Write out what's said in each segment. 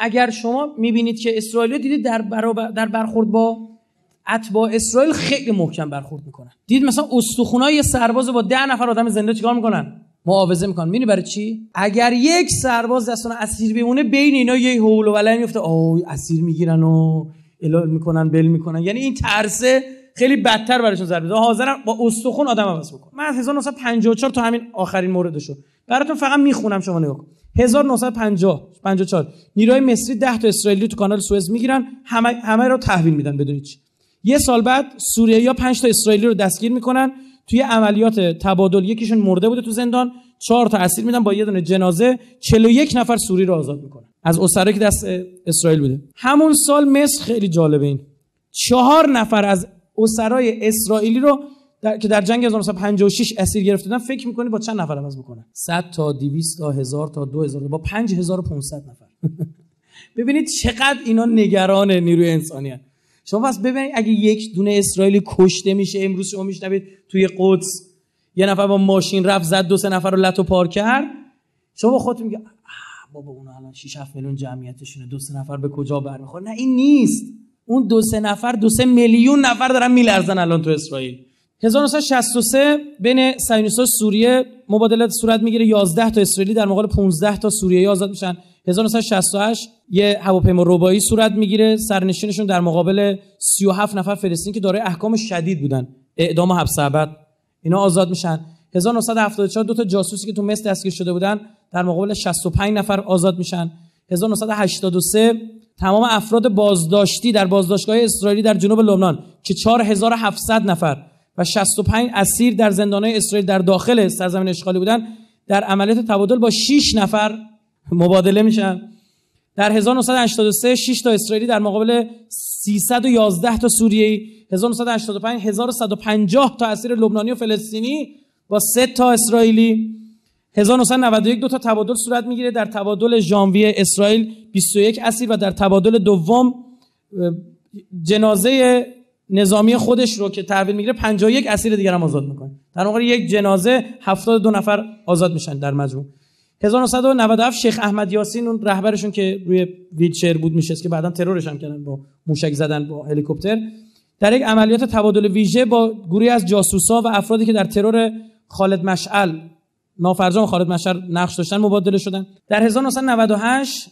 اگر شما میبینید که اسرائیل دیدید در, برابر در برخورد با اتباع اسرائیل خیلی محکم برخورد میکنن دید مثلا استخونای یه سرباز با ده نفر آدم زنده چیکار میکنن معاوضه میکنن میبینی برای چی اگر یک سرباز دستون اسیر بمونه بین اینا یه هول و ولای میفته آی اسیر میگیرن و الال میکنن بل میکنن یعنی این ترسه خیلی بدتر برایشون ضربه زده حاضرن با استخون آدم عوض بکنن من از 1954 تا همین آخرین موردشو براتون فقط میخونم شما نگاه 1950 54 نیروهای مصری 10 تا اسرائیلی تو کانال سوئز میگیرن همه همه رو تحویل میدن بدون هیچ یه سال بعد سوریه یا 5 تا اسرائیلی رو دستگیر میکنن توی عملیات تبادل یکیشون مرده بوده تو زندان چهار تا اسیر میدن با یه دونه جنازه 41 نفر سوری رو آزاد میکنن از اسرا که دست اسرائیل بوده همون سال مصر خیلی جالبه این چهار نفر از اسرای اسرائیلی رو در... که در جنگ 1956 اسیر بودن فکر میکنی با چند نفر عوض می‌کنه؟ 100 تا 200 تا 1000 تا 2000 با 5500 نفر ببینید چقدر اینا نگران نیروی انسانی شما پس ببینید اگه یک دونه اسرائیلی کشته میشه امروز شما میشنوید توی قدس یه نفر با ماشین رفت زد دو سه نفر رو لتو پار کرد شما خودت میگه بابا اون الان 6 7 میلیون جمعیتشونه دو سه نفر به کجا برمیخوره نه این نیست اون دو سه نفر دو سه میلیون نفر دارن میلرزن الان تو اسرائیل 1963 بین سینوسا سوریه مبادلات صورت میگیره 11 تا اسرائیلی در مقابل 15 تا سوریه آزاد میشن 1968 یه هواپیما ربایی صورت میگیره سرنشینشون در مقابل 37 نفر فلسطینی که دارای احکام شدید بودن اعدام و حبس ابد اینا آزاد میشن 1974 دو تا جاسوسی که تو مصر دستگیر شده بودن در مقابل 65 نفر آزاد میشن 1983 تمام افراد بازداشتی در بازداشتگاه اسرائیلی در جنوب لبنان که 4700 نفر و 65 اسیر در زندانهای اسرائیل در داخل سرزمین اشغالی بودن در عملیات تبادل با 6 نفر مبادله میشن در 1983 6 تا اسرائیلی در مقابل 311 تا سوریه‌ای 1985 1150 تا اسیر لبنانی و فلسطینی با 3 تا اسرائیلی 1991 دو تا تبادل صورت میگیره در تبادل ژانویه اسرائیل 21 اسیر و در تبادل دوم جنازه نظامی خودش رو که تحویل میگیره 51 اسیر دیگر هم آزاد میکنه در واقع یک جنازه 72 نفر آزاد میشن در مجموع 1997 شیخ احمد یاسین اون رهبرشون که روی ویلچر بود میشه که بعدا ترورش هم کردن با موشک زدن با هلیکوپتر در یک عملیات تبادل ویژه با گروهی از جاسوسا و افرادی که در ترور خالد مشعل نافرجان خالد مشعل نقش داشتن مبادله شدن در 1998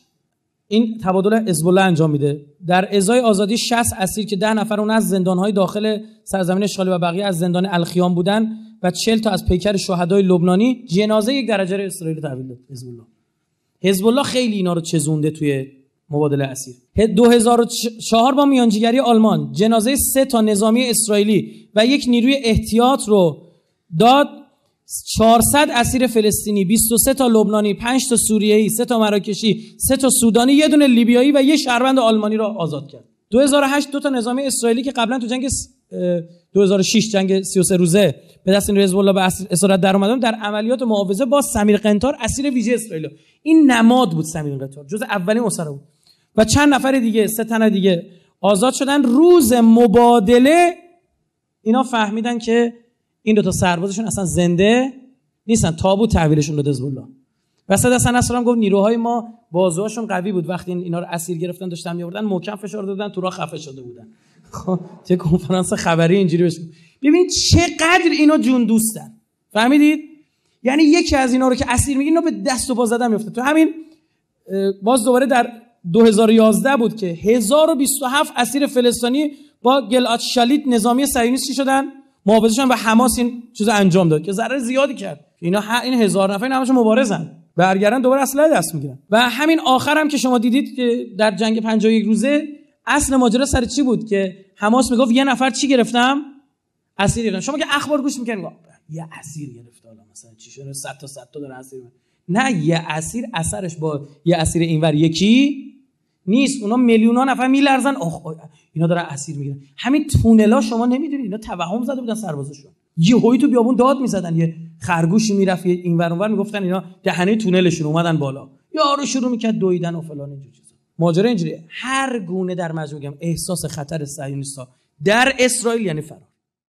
این تبادل حزب انجام میده در ازای آزادی 60 اسیر که ده نفر اون از زندانهای داخل سرزمین اشغالی و بقیه از زندان الخیام بودن و 40 تا از پیکر شهدای لبنانی جنازه یک درجه رو اسرائیل تحویل داد حزب الله حزب الله خیلی اینا رو چزونده توی مبادله اسیر 2004 با میانجیگری آلمان جنازه سه تا نظامی اسرائیلی و یک نیروی احتیاط رو داد 400 اسیر فلسطینی 23 تا لبنانی 5 تا سوریه‌ای 3 تا مراکشی 3 تا سودانی یه دونه لیبیایی و یه شهروند آلمانی را آزاد کرد 2008 دو تا نظامی اسرائیلی که قبلا تو جنگ 2006 جنگ 33 روزه به دست این حزب الله به اسارت در اومدن در عملیات معاوضه با سمیر قنتار اسیر ویژه اسرائیل این نماد بود سمیر قنتار جز اولین اسرا بود و چند نفر دیگه سه تن دیگه آزاد شدن روز مبادله اینا فهمیدن که این دو تا سربازشون اصلا زنده نیستن تابو تحویلشون داد حزب الله وسط حسن اصلا گفت نیروهای ما بازوهاشون قوی بود وقتی اینا رو اسیر گرفتن داشتن میآوردن محکم فشار دادن تو راه خفه شده بودن خب چه کنفرانس خبری اینجوری بشه ببین چقدر اینا جون دوستن فهمیدید یعنی یکی از اینا رو که اسیر میگیرن اینا به دست و پا زدن میفته تو همین باز دوباره در 2011 بود که 1027 اسیر فلسطینی با گلاد شالید نظامی صهیونیست شدن محافظش هم به حماس این چیز انجام داد که ضرر زیادی کرد اینا این هزار نفر این همشون مبارزن برگردن دوباره اصلا دست میگیرن و همین آخر هم که شما دیدید که در جنگ 51 روزه اصل ماجرا سر چی بود که حماس میگفت یه نفر چی گرفتم اسیر گرفتم شما که اخبار گوش میکنین یه اسیر گرفت حالا مثلا چی شده 100 تا 100 تا داره اسیر نه یه اسیر اثرش با یه اسیر اینور یکی نیست اونا میلیون ها نفر میلرزن اخ اینا دارن اسیر میگیرن همین تونلا شما نمیدونید اینا توهم زده بودن سربازشون یهویی تو بیابون داد میزدن یه خرگوشی میرفت اینور اونور میگفتن اینا دهنه تونلشون اومدن بالا یارو شروع میکرد دویدن و فلان اینجور چیزا ماجرا اینجوریه هر گونه در مجموع احساس خطر صهیونیستا در اسرائیل یعنی فرار